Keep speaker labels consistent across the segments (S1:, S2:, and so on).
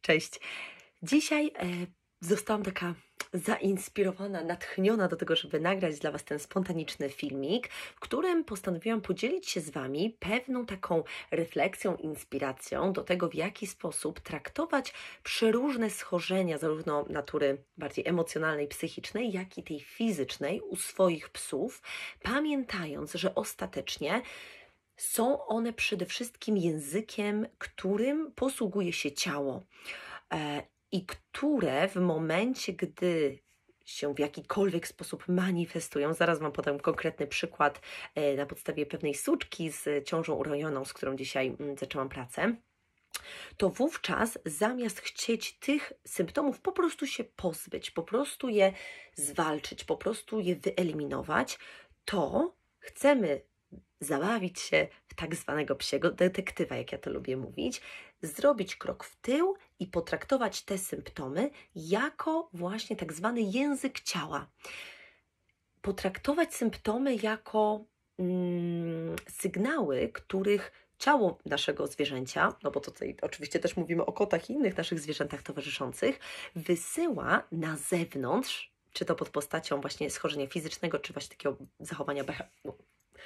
S1: Cześć. Dzisiaj e, zostałam taka zainspirowana, natchniona do tego, żeby nagrać dla Was ten spontaniczny filmik, w którym postanowiłam podzielić się z Wami pewną taką refleksją, inspiracją do tego, w jaki sposób traktować przeróżne schorzenia, zarówno natury bardziej emocjonalnej, psychicznej, jak i tej fizycznej u swoich psów, pamiętając, że ostatecznie są one przede wszystkim językiem, którym posługuje się ciało e, i które w momencie, gdy się w jakikolwiek sposób manifestują. Zaraz Wam podam konkretny przykład e, na podstawie pewnej suczki z ciążą urojoną, z którą dzisiaj mm, zaczęłam pracę. To wówczas zamiast chcieć tych symptomów po prostu się pozbyć, po prostu je zwalczyć, po prostu je wyeliminować, to chcemy zabawić się w tak zwanego psiego detektywa, jak ja to lubię mówić, zrobić krok w tył i potraktować te symptomy jako właśnie tak zwany język ciała. Potraktować symptomy jako mm, sygnały, których ciało naszego zwierzęcia, no bo tutaj oczywiście też mówimy o kotach i innych naszych zwierzętach towarzyszących, wysyła na zewnątrz, czy to pod postacią właśnie schorzenia fizycznego, czy właśnie takiego zachowania no,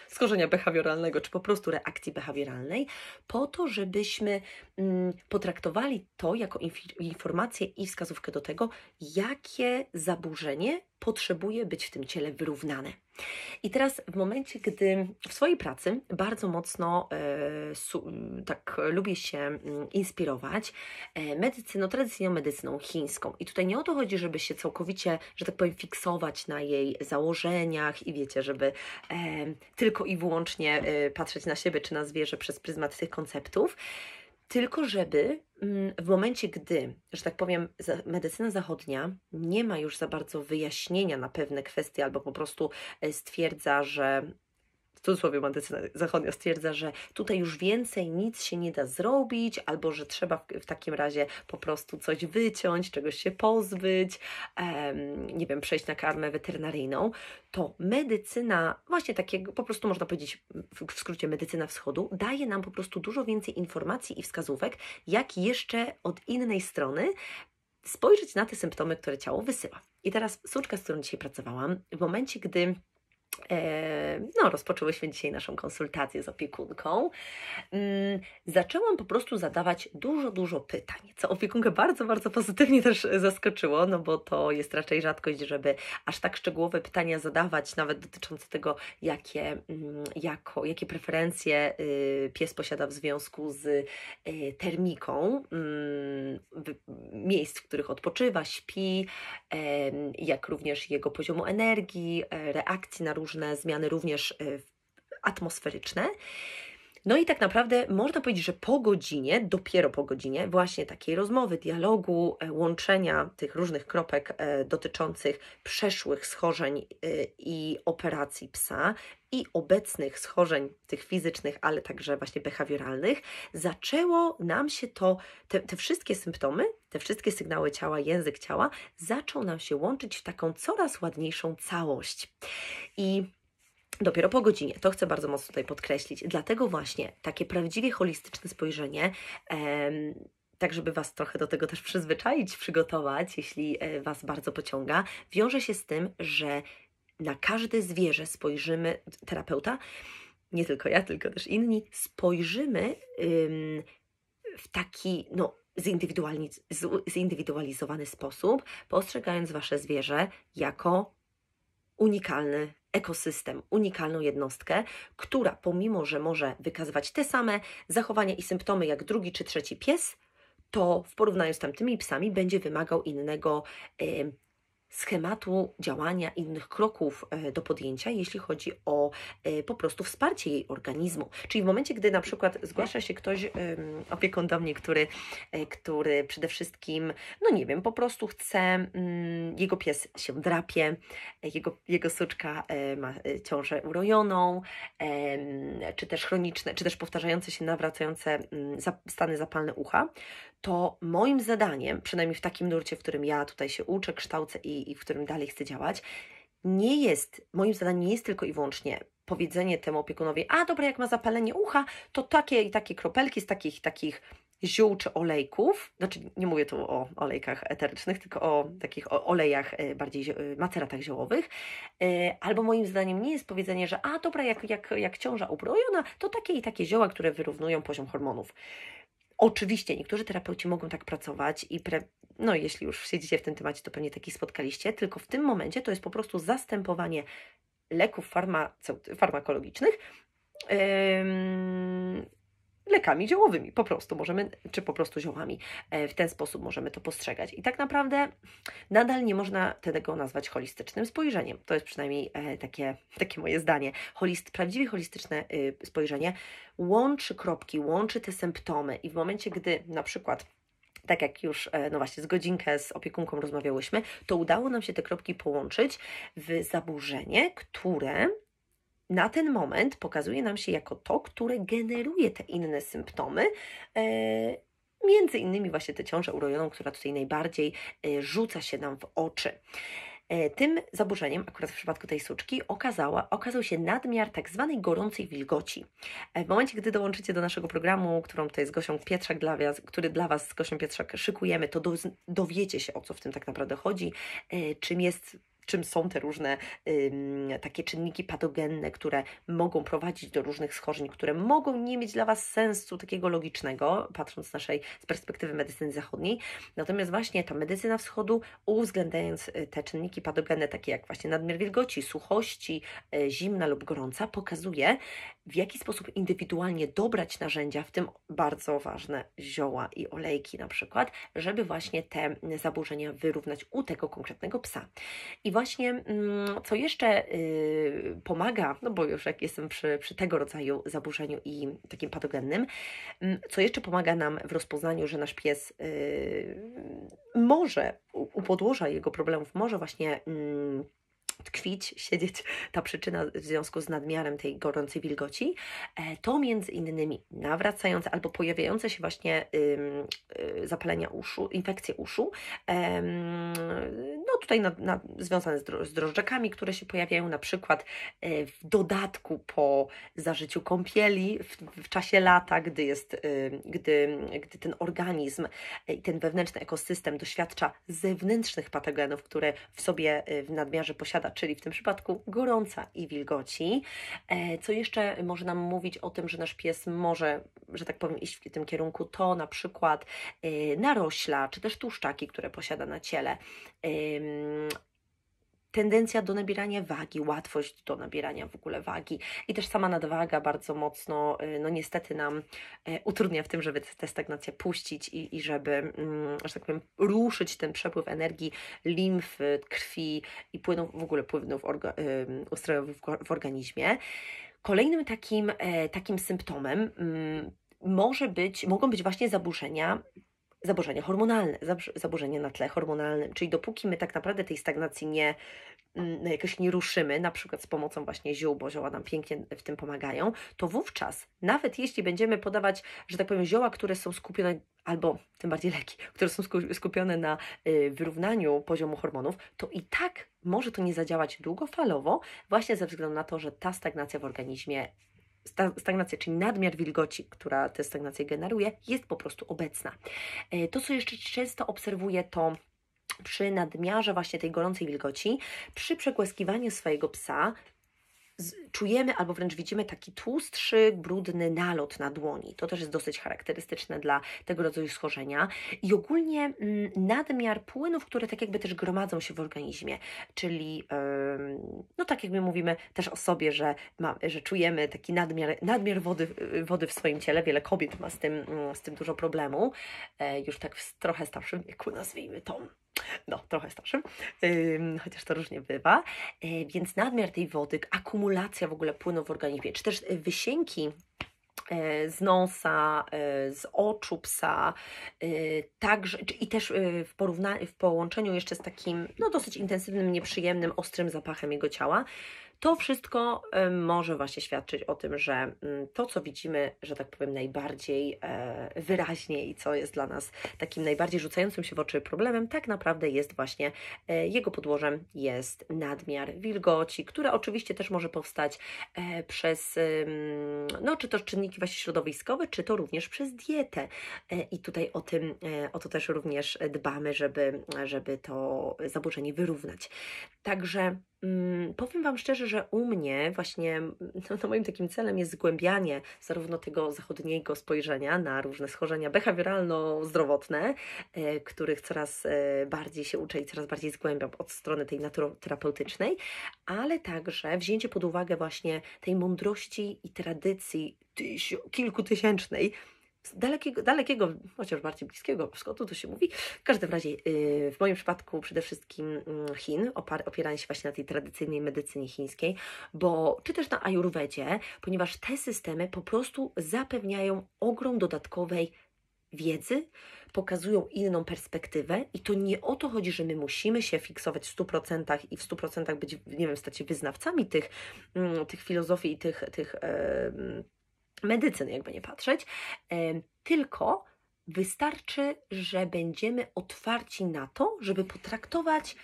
S1: skorzenia behawioralnego, czy po prostu reakcji behawioralnej, po to, żebyśmy mm, potraktowali to jako informację i wskazówkę do tego, jakie zaburzenie potrzebuje być w tym ciele wyrównane. I teraz w momencie, gdy w swojej pracy bardzo mocno e, su, tak lubię się mm, inspirować e, medycyną, tradycyjną medycyną chińską. I tutaj nie o to chodzi, żeby się całkowicie, że tak powiem, fiksować na jej założeniach i wiecie, żeby e, tylko i wyłącznie e, patrzeć na siebie czy na zwierzę przez pryzmat tych konceptów tylko żeby mm, w momencie, gdy, że tak powiem, medycyna zachodnia nie ma już za bardzo wyjaśnienia na pewne kwestie, albo po prostu e, stwierdza, że cudzysłowie medycyna zachodnia stwierdza, że tutaj już więcej nic się nie da zrobić, albo że trzeba w, w takim razie po prostu coś wyciąć, czegoś się pozbyć, em, nie wiem, przejść na karmę weterynaryjną, to medycyna, właśnie takiego, po prostu można powiedzieć w, w skrócie medycyna wschodu, daje nam po prostu dużo więcej informacji i wskazówek, jak jeszcze od innej strony spojrzeć na te symptomy, które ciało wysyła. I teraz suczka, z którą dzisiaj pracowałam, w momencie, gdy E, no, rozpoczęłyśmy dzisiaj naszą konsultację z opiekunką. Mm, zaczęłam po prostu zadawać dużo, dużo pytań, co opiekunkę bardzo, bardzo pozytywnie też zaskoczyło, no bo to jest raczej rzadkość, żeby aż tak szczegółowe pytania zadawać, nawet dotyczące tego, jakie, mm, jako, jakie preferencje y, pies posiada w związku z y, termiką, mm, miejsc, w których odpoczywa, śpi, jak również jego poziomu energii, e, reakcji na różne różne zmiany również e, atmosferyczne. No i tak naprawdę można powiedzieć, że po godzinie, dopiero po godzinie właśnie takiej rozmowy, dialogu, e, łączenia tych różnych kropek e, dotyczących przeszłych schorzeń i operacji psa i obecnych schorzeń tych fizycznych, ale także właśnie behawioralnych, zaczęło nam się to, te, te wszystkie symptomy te wszystkie sygnały ciała, język ciała, zaczął nam się łączyć w taką coraz ładniejszą całość. I dopiero po godzinie. To chcę bardzo mocno tutaj podkreślić. Dlatego właśnie takie prawdziwie holistyczne spojrzenie. Em, tak, żeby Was trochę do tego też przyzwyczaić, przygotować, jeśli e, Was bardzo pociąga, wiąże się z tym, że na każde zwierzę spojrzymy, terapeuta, nie tylko ja, tylko też inni, spojrzymy ym, w taki, no, zindywidualiz zindywidualizowany sposób, postrzegając Wasze zwierzę jako unikalny ekosystem, unikalną jednostkę, która pomimo, że może wykazywać te same zachowania i symptomy jak drugi czy trzeci pies, to w porównaniu z tamtymi psami będzie wymagał innego schematu działania, innych kroków e, do podjęcia, jeśli chodzi o e, po prostu wsparcie jej organizmu. Czyli w momencie, gdy na przykład zgłasza się ktoś, opiekun do mnie, który, e, który przede wszystkim, no nie wiem, po prostu chce, mm, jego pies się drapie, jego, jego suczka ma ciążę urojoną, czy też chroniczne, czy też powtarzające się, nawracające mm, stany zapalne ucha, to moim zadaniem, przynajmniej w takim nurcie, w którym ja tutaj się uczę, kształcę i, i w którym dalej chcę działać, nie jest, moim zadaniem nie jest tylko i wyłącznie powiedzenie temu opiekunowi, a dobra, jak ma zapalenie ucha, to takie i takie kropelki z takich takich ziół czy olejków, znaczy nie mówię tu o olejkach eterycznych, tylko o takich olejach, e, bardziej e, maceratach ziołowych, e, albo moim zdaniem nie jest powiedzenie, że a dobra, jak, jak, jak ciąża ubrojona, no, to takie i takie zioła, które wyrównują poziom hormonów. Oczywiście niektórzy terapeuci mogą tak pracować i pre... no jeśli już siedzicie w tym temacie, to pewnie taki spotkaliście, tylko w tym momencie to jest po prostu zastępowanie leków farmaceut- farmakologicznych. Yy lekami ziołowymi, po prostu możemy, czy po prostu ziołami. E, w ten sposób możemy to postrzegać. I tak naprawdę nadal nie można tego nazwać holistycznym spojrzeniem. To jest przynajmniej e, takie, takie moje zdanie. Holist, prawdziwie holistyczne y, spojrzenie łączy kropki, łączy te symptomy i w momencie, gdy na przykład tak jak już, e, no właśnie, z godzinkę z opiekunką rozmawiałyśmy, to udało nam się te kropki połączyć w zaburzenie, które na ten moment pokazuje nam się jako to, które generuje te inne symptomy. E, między innymi właśnie tę ciążę urojoną, która tutaj najbardziej e, rzuca się nam w oczy. E, tym zaburzeniem, akurat w przypadku tej suczki, okazała, okazał się nadmiar tak zwanej gorącej wilgoci. W momencie, gdy dołączycie do naszego programu, którą jest Gosią Pietrzak dla was, który dla Was z Gosią Pietrzak szykujemy, to do, dowiecie się, o co w tym tak naprawdę chodzi, czym jest czym są te różne ym, takie czynniki patogenne, które mogą prowadzić do różnych schorzeń, które mogą nie mieć dla Was sensu takiego logicznego, patrząc z naszej z perspektywy medycyny zachodniej. Natomiast właśnie ta medycyna wschodu, uwzględniając y, te czynniki patogenne, takie jak właśnie nadmiar wilgoci, suchości, y, zimna lub gorąca, pokazuje, w jaki sposób indywidualnie dobrać narzędzia, w tym bardzo ważne zioła i olejki na przykład, żeby właśnie te zaburzenia wyrównać u tego konkretnego psa. I właśnie mm, co jeszcze y, pomaga, no bo już jak jestem przy, przy tego rodzaju zaburzeniu i takim patogennym, mm, co jeszcze pomaga nam w rozpoznaniu, że nasz pies y, może u podłoża jego problemów, może właśnie mm, tkwić, siedzieć ta przyczyna w związku z nadmiarem tej gorącej wilgoci, e, to między innymi nawracające albo pojawiające się właśnie y, zapalenia uszu, infekcje uszu, tutaj na, na, związane z, dro, z drożdżekami, które się pojawiają na przykład e, w dodatku po zażyciu kąpieli w, w czasie lata, gdy, jest, y, gdy, gdy ten organizm i ten wewnętrzny ekosystem doświadcza zewnętrznych patogenów, które w sobie y, w nadmiarze posiada, czyli w tym przypadku gorąca i wilgoci. E, co jeszcze może nam mówić o tym, że nasz pies może, że tak powiem, iść w tym kierunku, to na przykład y, narośla, czy też tłuszczaki, które posiada na ciele. Mm, tendencja do nabierania wagi, łatwość do nabierania w ogóle wagi i też sama nadwaga bardzo mocno, y, no niestety nam y, utrudnia w tym, żeby tę stagnację puścić i, i żeby, mm, że tak powiem, ruszyć ten przepływ energii, limfy, krwi i płynów, w ogóle płynów orga, y, ustrojowych w organizmie. Kolejnym takim, e, takim symptomem mm, może być, mogą być właśnie zaburzenia zaburzenia hormonalne, zaburzenie na tle hormonalnym. Czyli dopóki my tak naprawdę tej stagnacji nie mm, no, jakoś nie ruszymy, na przykład z pomocą właśnie ziół, bo zioła nam pięknie w tym pomagają, to wówczas, nawet jeśli będziemy podawać, że tak powiem, zioła, które są skupione, albo tym bardziej leki, które są skupione na y, wyrównaniu poziomu hormonów, to i tak może to nie zadziałać długofalowo, właśnie ze względu na to, że ta stagnacja w organizmie stagnacja, czyli nadmiar wilgoci, która tę stagnację generuje, jest po prostu obecna. E, to, co jeszcze często obserwuję, to przy nadmiarze właśnie tej gorącej wilgoci, przy przegłaskiwaniu swojego psa, czujemy albo wręcz widzimy taki tłustszy, brudny nalot na dłoni. To też jest dosyć charakterystyczne dla tego rodzaju schorzenia. I ogólnie mm, nadmiar płynów, które tak jakby też gromadzą się w organizmie, czyli no tak jak my mówimy też o sobie, że, ma, że czujemy taki nadmiar, nadmiar wody, y, wody w swoim ciele. Wiele kobiet ma z tym, mm, z tym dużo problemu, e, już tak w trochę starszym wieku, nazwijmy to no, trochę starszym, chociaż to różnie bywa. Y, więc nadmiar tej wody, akumulacja w ogóle płynów w organizmie, czy też y, wysięki y, z nosa, z oczu psa, także i też w, porównaniu, w połączeniu jeszcze z takim no, dosyć intensywnym, nieprzyjemnym, ostrym zapachem jego ciała, to wszystko może właśnie świadczyć o tym, że mm, to, co widzimy, że tak powiem, najbardziej e, wyraźnie i co jest dla nas takim najbardziej rzucającym się w oczy problemem, tak naprawdę jest właśnie e, jego podłożem jest nadmiar wilgoci, która oczywiście też może powstać e, przez no, czy to czynniki właśnie środowiskowe, czy to również przez dietę. I tutaj o tym, o to też również dbamy, żeby, żeby to zaburzenie wyrównać. Także Mm, powiem Wam szczerze, że u mnie właśnie mm, no, no, moim takim celem jest zgłębianie zarówno tego zachodniego spojrzenia na różne schorzenia behawioralno-zdrowotne, e, których coraz e, bardziej się uczę i coraz bardziej zgłębiam od strony tej naturoterapeutycznej, ale także wzięcie pod uwagę właśnie tej mądrości i tradycji tyś- kilkutysięcznej dalekiego, dalekiego, chociaż bardziej bliskiego wschodu, to się mówi. W każdym razie, y, w moim przypadku przede wszystkim mm, Chin, opierając się właśnie na tej tradycyjnej medycynie chińskiej, bo czy też na ajurwedzie, ponieważ te systemy po prostu zapewniają ogrom dodatkowej wiedzy, pokazują inną perspektywę i to nie o to chodzi, że my musimy się fiksować w 100% i w 100% być, nie wiem, stać się wyznawcami tych, mm, tych filozofii i tych, tych medycyny, jakby nie patrzeć, e, tylko wystarczy, że będziemy otwarci na to, żeby potraktować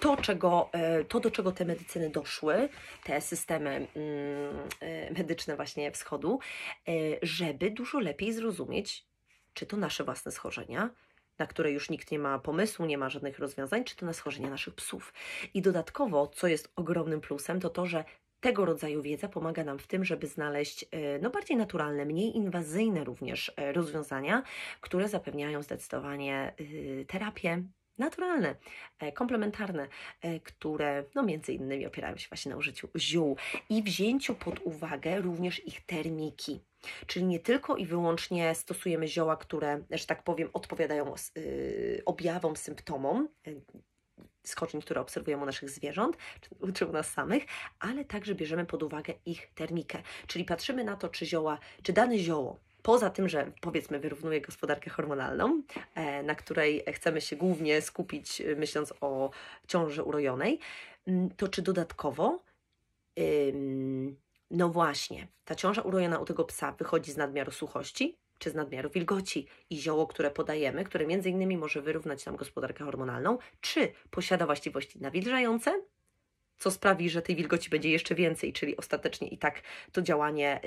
S1: to, czego, e, to, do czego te medycyny doszły, te systemy mm, e, medyczne właśnie wschodu, żeby dużo lepiej zrozumieć, czy to nasze własne schorzenia, na które już nikt nie ma pomysłu, nie ma żadnych rozwiązań, czy to na schorzenia naszych psów. I dodatkowo, co jest ogromnym plusem, to to, że tego rodzaju wiedza pomaga nam w tym, żeby znaleźć e, no, bardziej naturalne, mniej inwazyjne również e, rozwiązania, które zapewniają zdecydowanie y, terapię naturalne, e, komplementarne, które no między innymi opierają się właśnie na użyciu ziół i wzięciu pod uwagę również ich termiki. Czyli nie tylko i wyłącznie stosujemy zioła, które, że tak powiem, odpowiadają y, objawom, symptomom skoczeń, które obserwujemy u naszych zwierząt, czy, u nas samych, ale także bierzemy pod uwagę ich termikę, czyli patrzymy na to, czy zioła, czy dane zioło poza tym, że powiedzmy wyrównuje gospodarkę hormonalną, e, na której chcemy się głównie skupić, e, myśląc o ciąży urojonej, to czy dodatkowo, no właśnie, ta ciąża urojona u tego psa wychodzi z nadmiaru suchości, czy z nadmiaru wilgoci i zioło, które podajemy, które między innymi może wyrównać nam gospodarkę hormonalną, czy posiada właściwości nawilżające, co sprawi, że tej wilgoci będzie jeszcze więcej, czyli ostatecznie i tak to działanie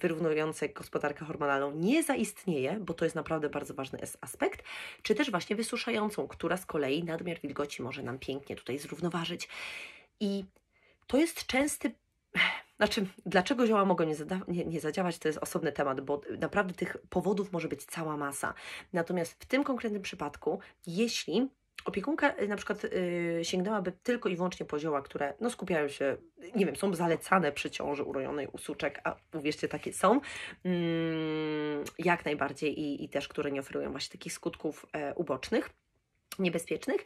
S1: wyrównujące gospodarkę hormonalną nie zaistnieje, bo to jest naprawdę bardzo ważny aspekt, czy też właśnie wysuszającą, która z kolei nadmiar wilgoci może nam pięknie tutaj zrównoważyć. I to jest częsty znaczy, dlaczego zioła mogą nie, zada- nie, nie zadziałać, to jest osobny temat, bo naprawdę tych powodów może być cała masa. Natomiast w tym konkretnym przypadku, jeśli opiekunka y, na przykład yy, sięgnęłaby tylko i wyłącznie po zioła, które no, skupiają się, nie wiem, są zalecane przy ciąży urojonej u suczek, a uwierzcie, takie są, yy, jak najbardziej i, i też, które nie oferują właśnie takich skutków yy, ubocznych niebezpiecznych,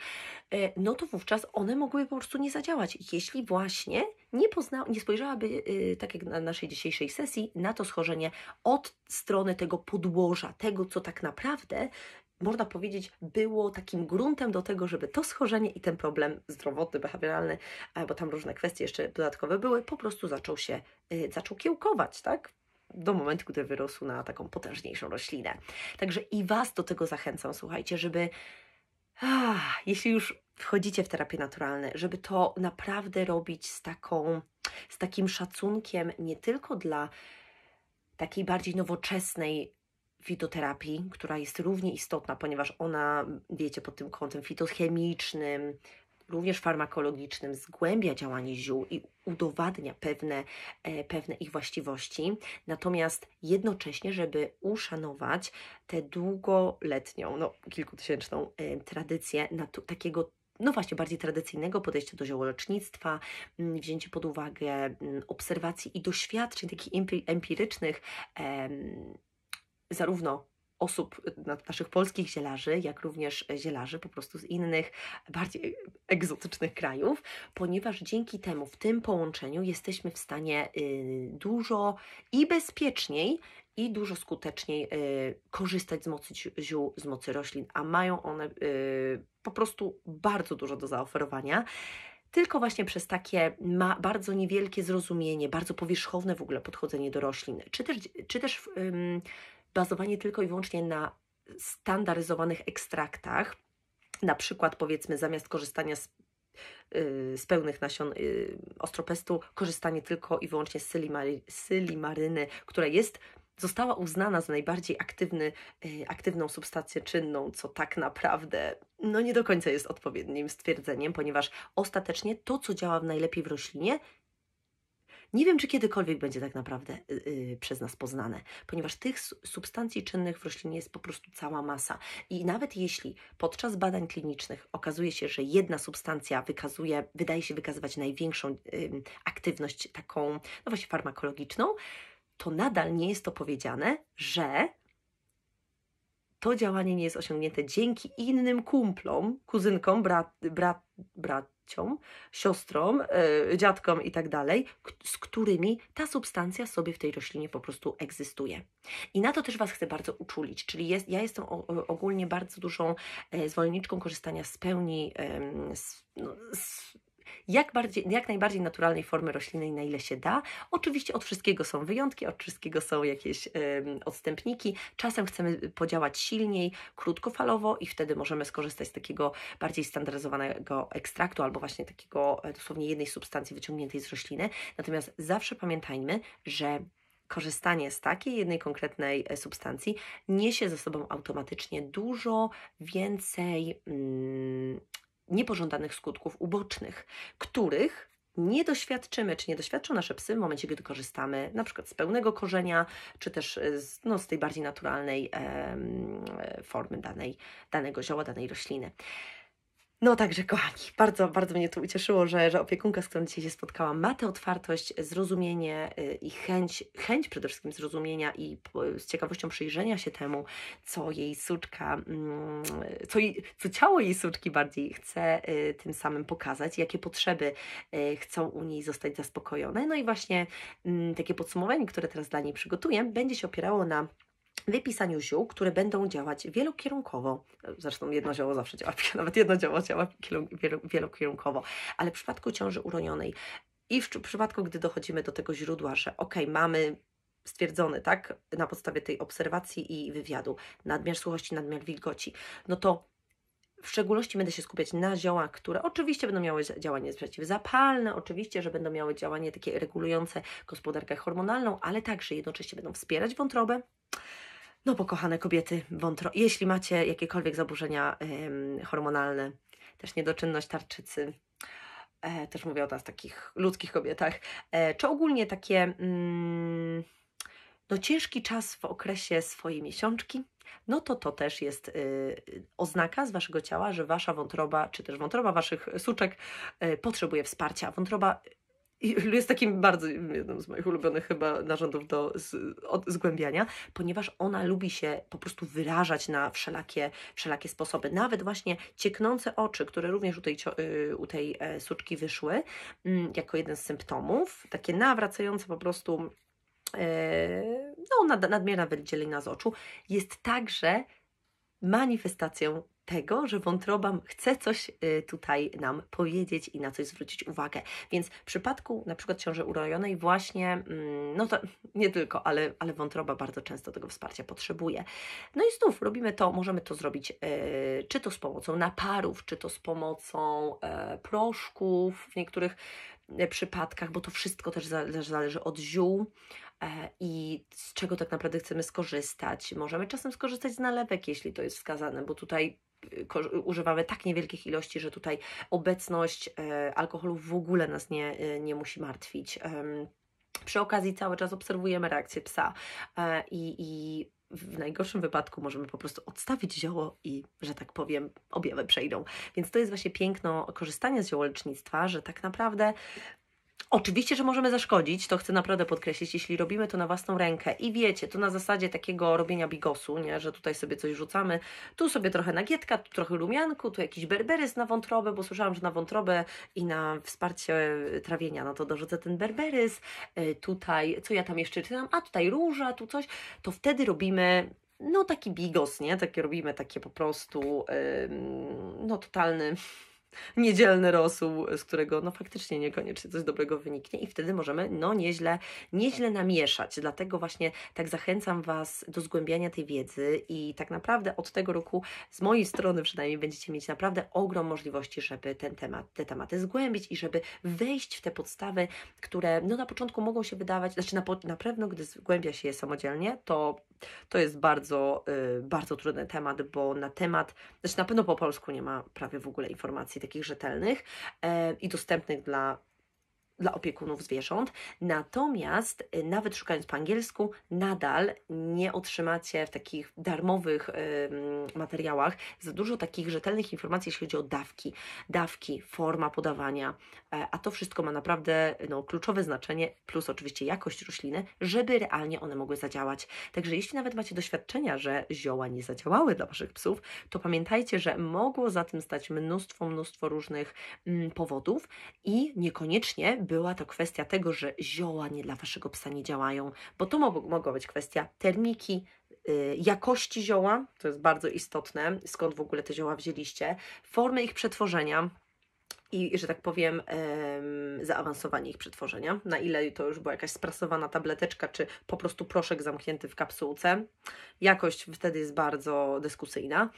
S1: e, no to wówczas one mogłyby po prostu nie zadziałać, jeśli właśnie nie, pozna, nie spojrzałaby, e, tak jak na naszej dzisiejszej sesji, na to schorzenie od strony tego podłoża, tego, co tak naprawdę można powiedzieć, było takim gruntem do tego, żeby to schorzenie i ten problem zdrowotny, behawioralny, bo tam różne kwestie jeszcze dodatkowe były, po prostu zaczął się, e, zaczął kiełkować, tak? do momentu, gdy wyrosł na taką potężniejszą roślinę. Także i Was do tego zachęcam, słuchajcie, żeby Ah, jeśli już wchodzicie w terapię naturalne, żeby to naprawdę robić z taką, z takim szacunkiem nie tylko dla takiej bardziej nowoczesnej fitoterapii, która jest równie istotna, ponieważ ona, wiecie, pod tym kątem fitochemicznym, również farmakologicznym zgłębia działanie ziół i udowadnia pewne, e, pewne ich właściwości, natomiast jednocześnie, żeby uszanować tę długoletnią, no kilkutysięczną e, tradycję takiego no właśnie, bardziej tradycyjnego podejścia do ziołolecznictwa, mm, wzięcie pod uwagę mm, obserwacji i doświadczeń takich empirycznych, zarówno osób, e, naszych polskich zielarzy, jak również e, zielarzy po prostu z innych, bardziej egzotycznych krajów, ponieważ dzięki temu, w tym połączeniu jesteśmy w stanie y, dużo i bezpieczniej i dużo skuteczniej y, korzystać z mocy ziół, z mocy roślin, a mają one y, po prostu bardzo dużo do zaoferowania. Tylko właśnie przez takie ma bardzo niewielkie zrozumienie, bardzo powierzchowne w ogóle podchodzenie do roślin, czy też, czy też bazowanie tylko i wyłącznie na standaryzowanych ekstraktach, na przykład powiedzmy zamiast korzystania z, yy, z pełnych nasion yy, ostropestu, korzystanie tylko i wyłącznie z sylimary, która jest została uznana za najbardziej aktywny, y, aktywną substancję czynną, co tak naprawdę no nie do końca jest odpowiednim stwierdzeniem, ponieważ ostatecznie to, co działa najlepiej w roślinie, nie wiem, czy kiedykolwiek będzie tak naprawdę yy, przez nas poznane, ponieważ tych substancji czynnych w roślinie jest po prostu cała masa. I nawet jeśli podczas badań klinicznych okazuje się, że jedna substancja wykazuje, wydaje się wykazywać największą yy, aktywność taką, no właśnie farmakologiczną, to nadal nie jest to powiedziane, że to działanie nie jest osiągnięte dzięki innym kumplom, kuzynkom, brat, brat, brat, ciom, siostrom, yy, e, dziadkom i tak dalej, z którymi ta substancja sobie w tej roślinie po prostu egzystuje. I na to też Was chcę bardzo uczulić, czyli jest, ja jestem o, ogólnie bardzo dużą e, zwolenniczką korzystania z pełni, z, no, z jak, bardziej, jak najbardziej naturalnej formy roślinnej na ile się da. Oczywiście od wszystkiego są wyjątki, od wszystkiego są jakieś yy, odstępniki. Czasem chcemy podziałać silniej, krótkofalowo i wtedy możemy skorzystać z takiego bardziej standaryzowanego ekstraktu albo właśnie takiego e, dosłownie jednej substancji wyciągniętej z rośliny. Natomiast zawsze pamiętajmy, że korzystanie z takiej jednej konkretnej e, substancji niesie ze sobą automatycznie dużo więcej mm, niepożądanych skutków ubocznych, których nie doświadczymy, czy nie doświadczą nasze psy w momencie, gdy korzystamy na przykład z pełnego korzenia, czy też e, z, no, z tej bardziej naturalnej e, formy danej, danego zioła, danej rośliny. No także kochani, bardzo, bardzo mnie to ucieszyło, że, że opiekunka, z którą dzisiaj się spotkałam, ma tę otwartość, zrozumienie y, i chęć, chęć przede wszystkim zrozumienia i z ciekawością przyjrzenia się temu, co jej suczka, mm, co, jej, co ciało jej suczki bardziej chce y, tym samym pokazać, jakie potrzeby y, chcą u niej zostać zaspokojone. No i właśnie mm, takie podsumowanie, które teraz dla niej przygotuję, będzie się opierało na ziół, które będą działać wielokierunkowo. Zresztą jedno zioło zawsze działa, nawet jedno zioło działa wielokierunkowo, ale w przypadku ciąży uronionej i w przypadku, gdy dochodzimy do tego źródła, że ok, mamy stwierdzony, tak, na podstawie tej obserwacji i wywiadu, nadmiar suchości, nadmiar wilgoci, no to w szczególności będę się skupiać na ziołach, które oczywiście będą miały działanie przeciwzapalne, oczywiście, że będą miały działanie takie regulujące gospodarkę hormonalną, ale także jednocześnie będą wspierać wątrobę, no bo kochane kobiety, wątro, jeśli macie jakiekolwiek zaburzenia yy, hormonalne, też niedoczynność tarczycy, e, też mówię o nas takich ludzkich kobietach, e, czy ogólnie takie mm, no ciężki czas w okresie swojej miesiączki, no to to też jest y, oznaka z Waszego ciała, że Wasza wątroba, czy też wątroba Waszych suczek y, potrzebuje wsparcia. Wątroba jest takim bardzo, jednym z moich ulubionych chyba narządów do z, od, zgłębiania, ponieważ ona lubi się po prostu wyrażać na wszelakie, wszelakie sposoby. Nawet właśnie cieknące oczy, które również u tej, y, u tej e, suczki wyszły, mm, jako jeden z symptomów, takie nawracające po prostu e, no, nad, nadmierna wydzielina z oczu, jest także manifestacją tego, że wątroba chce coś y, tutaj nam powiedzieć i na coś zwrócić uwagę. Więc w przypadku na przykład ciąży urojonej właśnie, mm, no to nie tylko, ale, ale wątroba bardzo często tego wsparcia potrzebuje. No i znów robimy to, możemy to zrobić y, czy to z pomocą naparów, czy to z pomocą e, proszków w niektórych e, przypadkach, bo to wszystko też zależy od ziół e, i z czego tak naprawdę chcemy skorzystać. Możemy czasem skorzystać z nalewek, jeśli to jest wskazane, bo tutaj używamy tak niewielkich ilości, że tutaj obecność e, alkoholu w ogóle nas nie, e, nie musi martwić. Przy okazji cały czas obserwujemy reakcję psa e, i, i w najgorszym wypadku możemy po prostu odstawić zioło i, że tak powiem, objawy przejdą. Więc to jest właśnie piękno korzystania z ziołolecznictwa, że tak naprawdę Oczywiście, że możemy zaszkodzić, to chcę naprawdę podkreślić, jeśli robimy to na własną rękę i wiecie, to na zasadzie takiego robienia bigosu, nie? że tutaj sobie coś rzucamy, tu sobie trochę nagietka, tu trochę lumianku, tu jakiś berberys na wątrobę, bo słyszałam, że na wątrobę i na wsparcie trawienia, no to dorzucę ten berberys, e, tutaj, co ja tam jeszcze czytam, a tutaj róża, tu coś, to wtedy robimy no taki bigos, nie? Takie robimy, takie po prostu, yy, no totalny niedzielny rosół, z którego no faktycznie niekoniecznie coś dobrego wyniknie i wtedy możemy no nieźle, nieźle namieszać. Dlatego właśnie tak zachęcam Was do zgłębiania tej wiedzy i tak naprawdę od tego roku z mojej strony przynajmniej będziecie mieć naprawdę ogrom możliwości, żeby ten temat, te tematy zgłębić i żeby wejść w te podstawy, które no na początku mogą się wydawać, znaczy na, na pewno gdy zgłębia się je samodzielnie, to to jest bardzo, y, bardzo trudny temat, bo na temat, znaczy na pewno po polsku nie ma prawie w ogóle informacji takich rzetelnych e, i dostępnych dla dla opiekunów zwierząt. Natomiast y, nawet szukając po angielsku, nadal nie otrzymacie w takich darmowych y, materiałach za dużo takich rzetelnych informacji, jeśli chodzi o dawki, dawki, forma podawania, e, a to wszystko ma naprawdę no, kluczowe znaczenie, plus oczywiście jakość rośliny, żeby realnie one mogły zadziałać. Także jeśli nawet macie doświadczenia, że zioła nie zadziałały dla Waszych psów, to pamiętajcie, że mogło za tym stać mnóstwo, mnóstwo różnych mm, powodów i niekoniecznie była to kwestia tego, że zioła nie dla Waszego psa nie działają, bo to mogła być kwestia termiki, y, jakości zioła, to jest bardzo istotne, skąd w ogóle te zioła wzięliście, formy ich przetworzenia, i, że tak powiem, zaawansowanie ich przetworzenia. Na ile to już była jakaś sprasowana tableteczka, czy po prostu proszek zamknięty w kapsułce. Jakość wtedy jest bardzo dyskusyjna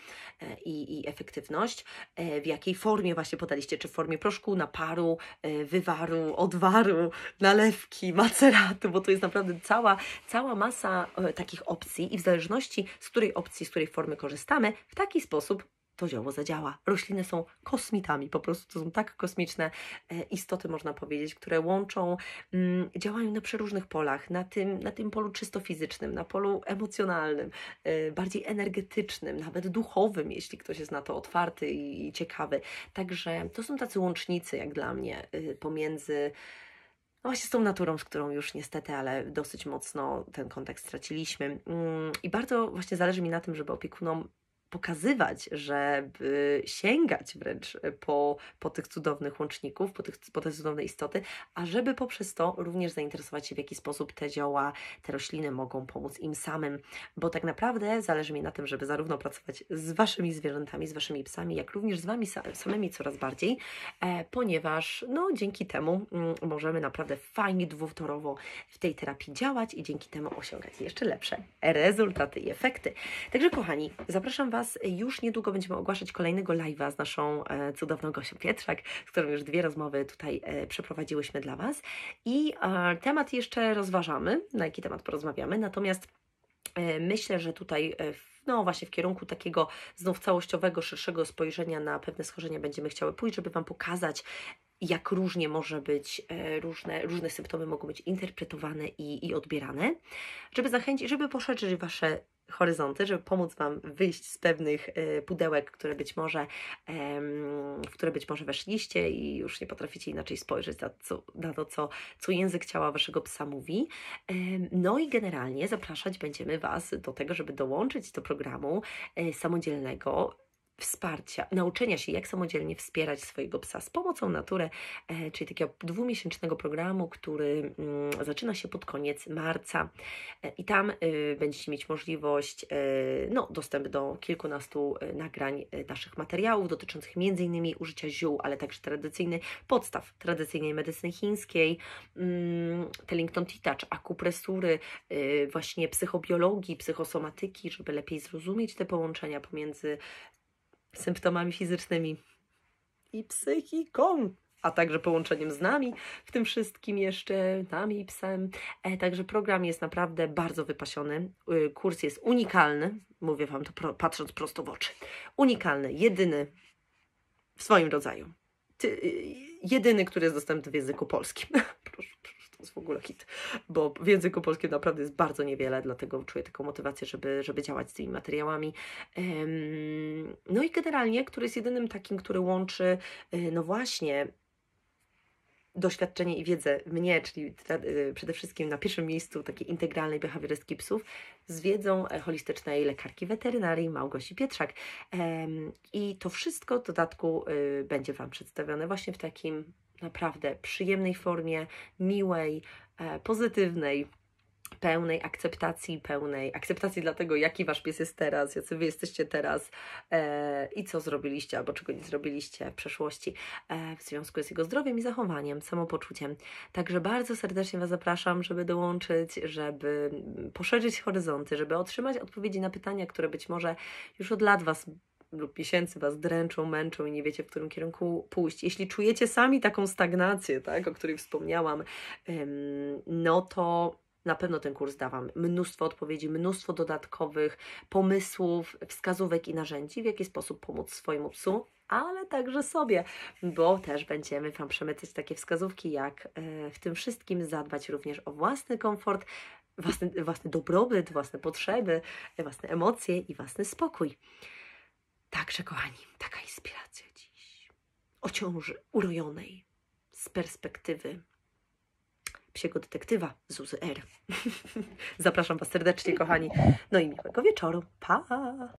S1: e, i, i efektywność. E, w jakiej formie właśnie podaliście? Czy w formie proszku, naparu, e, wywaru, odwaru, nalewki, maceratu, bo tu jest naprawdę cała, cała masa takich opcji i w zależności z której opcji, z której formy korzystamy, w taki sposób to zioło zadziała. Rośliny są kosmitami, po prostu to są tak kosmiczne e, istoty, można powiedzieć, które łączą, mm, działają na przeróżnych polach, na tym, na tym polu czysto fizycznym, na polu emocjonalnym, e, bardziej energetycznym, nawet duchowym, jeśli ktoś jest na to otwarty i ciekawy. Także to są tacy łącznicy, jak dla mnie, e, pomiędzy no właśnie z tą naturą, z którą już niestety, ale dosyć mocno ten kontakt straciliśmy. Mm, I bardzo właśnie zależy mi na tym, żeby opiekunom pokazywać, żeby sięgać wręcz e, po, po tych cudownych łączników, po, tych, po te cudowne istoty, a żeby poprzez to również zainteresować się, w jaki sposób te dzieła, te rośliny mogą pomóc im samym, bo tak naprawdę zależy mi na tym, żeby zarówno pracować z Waszymi zwierzętami, z Waszymi psami, jak również z Wami samymi coraz bardziej, e, ponieważ no, dzięki temu mm, możemy naprawdę fajnie dwutorowo w tej terapii działać i dzięki temu osiągać jeszcze lepsze rezultaty i efekty. Także kochani, zapraszam Was Was już niedługo będziemy ogłaszać kolejnego live'a z naszą e, cudowną Gosią Pietrzak, z którą już dwie rozmowy tutaj e, przeprowadziłyśmy dla Was. I e, temat jeszcze rozważamy, na jaki temat porozmawiamy, natomiast myślę, że tutaj no właśnie w kierunku takiego znów całościowego, szerszego spojrzenia na pewne schorzenia będziemy chciały pójść, żeby Wam pokazać, jak różnie może być, różne, różne symptomy mogą być interpretowane i, i odbierane, żeby zachęcić, żeby poszerzyć Wasze horyzonty, żeby pomóc Wam wyjść z pewnych e, pudełek, które być może, w które być może weszliście i już nie potraficie inaczej spojrzeć na, co, na to, co, co język ciała Waszego psa mówi. No i generalnie zapraszać będziemy Was do tego, żeby dołączyć do programu e, samodzielnego wsparcia, nauczenia się, jak samodzielnie wspierać swojego psa z pomocą natury, e, czyli takiego dwumiesięcznego programu, który mm, zaczyna się pod koniec marca. E, I tam y, będziecie mieć możliwość, e, no, dostęp do kilkunastu nagrań naszych materiałów dotyczących m.in. użycia ziół, ale także tradycyjnych podstaw tradycyjnej medycyny chińskiej, mm, Tellington Titach, akupresury, właśnie psychobiologii, psychosomatyki, żeby lepiej zrozumieć te połączenia pomiędzy symptomami fizycznymi i psychiką a także połączeniem z nami, w tym wszystkim jeszcze nami i psem. E, także program jest naprawdę bardzo wypasiony. Y, kurs jest unikalny, mówię Wam to pro, patrząc prosto w oczy. Unikalny, jedyny w swoim rodzaju. Ty, y, jedyny, który jest dostępny w języku polskim. proszę, proszę jest w ogóle hit, bo w języku polskim naprawdę jest bardzo niewiele, dlatego czuję taką motywację, żeby, żeby działać z tymi materiałami. No i generalnie, który jest jedynym takim, który łączy, y, no właśnie, doświadczenie i wiedzę mnie, czyli y, przede wszystkim na pierwszym miejscu takiej integralnej behawiorystki psów, z wiedzą holistycznej lekarki weterynarii Małgosi Pietrzak. I to wszystko w dodatku y, będzie Wam przedstawione właśnie w takim naprawdę przyjemnej formie, miłej, e, pozytywnej, pełnej akceptacji, pełnej akceptacji dla tego, jaki wasz pies jest teraz, jacy wy jesteście teraz e, i co zrobiliście albo czego nie zrobiliście w przeszłości e, w związku z jego zdrowiem i zachowaniem, samopoczuciem. Także bardzo serdecznie Was zapraszam, żeby dołączyć, żeby mm, poszerzyć horyzonty, żeby otrzymać odpowiedzi na pytania, które być może już od lat Was lub miesięcy Was dręczą, męczą i nie wiecie, w którym kierunku pójść. Jeśli czujecie sami taką stagnację, tak, o której wspomniałam, no to na pewno ten kurs da Wam mnóstwo odpowiedzi, mnóstwo dodatkowych pomysłów, wskazówek i narzędzi, w jaki sposób pomóc swojemu psu, ale także sobie, bo też będziemy Wam przemycać takie wskazówki, jak e, w tym wszystkim zadbać również o własny komfort, własny, własny dobrobyt, własne potrzeby, e, własne emocje i własny spokój. Także, kochani, taka inspiracja dziś. O ciąży urojonej z perspektywy psiego detektywa Zuzy R. Zapraszam Was serdecznie, kochani. No i miłego wieczoru. Pa!